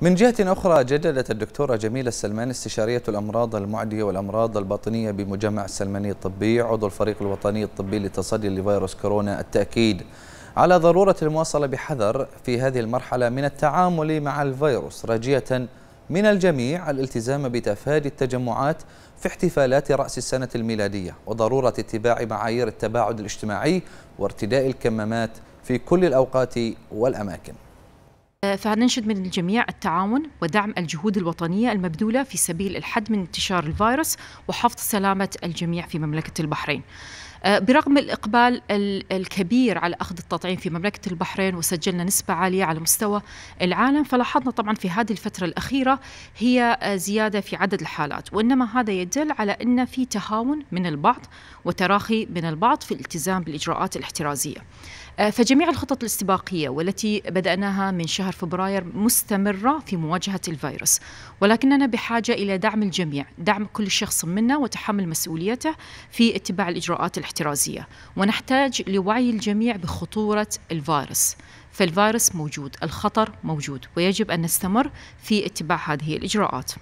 من جهة أخرى جددت الدكتورة جميلة السلمان استشارية الأمراض المعدية والأمراض الباطنية بمجمع السلماني الطبي عضو الفريق الوطني الطبي للتصدي لفيروس كورونا التأكيد على ضرورة المواصلة بحذر في هذه المرحلة من التعامل مع الفيروس راجية من الجميع الالتزام بتفادي التجمعات في احتفالات رأس السنة الميلادية وضرورة اتباع معايير التباعد الاجتماعي وارتداء الكمامات في كل الأوقات والأماكن آه، فننشد من الجميع التعاون ودعم الجهود الوطنية المبذولة في سبيل الحد من انتشار الفيروس وحفظ سلامة الجميع في مملكة البحرين آه، برغم الإقبال الكبير على أخذ التطعيم في مملكة البحرين وسجلنا نسبة عالية على مستوى العالم فلاحظنا طبعا في هذه الفترة الأخيرة هي آه، زيادة في عدد الحالات وإنما هذا يدل على أن في تهاون من البعض وتراخي من البعض في الالتزام بالإجراءات الاحترازية آه، فجميع الخطط الاستباقية والتي بدأناها من شهر فبراير مستمرة في مواجهة الفيروس ولكننا بحاجة إلى دعم الجميع دعم كل شخص منا وتحمل مسؤوليته في اتباع الإجراءات الاحترازية ونحتاج لوعي الجميع بخطورة الفيروس فالفيروس موجود الخطر موجود ويجب أن نستمر في اتباع هذه الإجراءات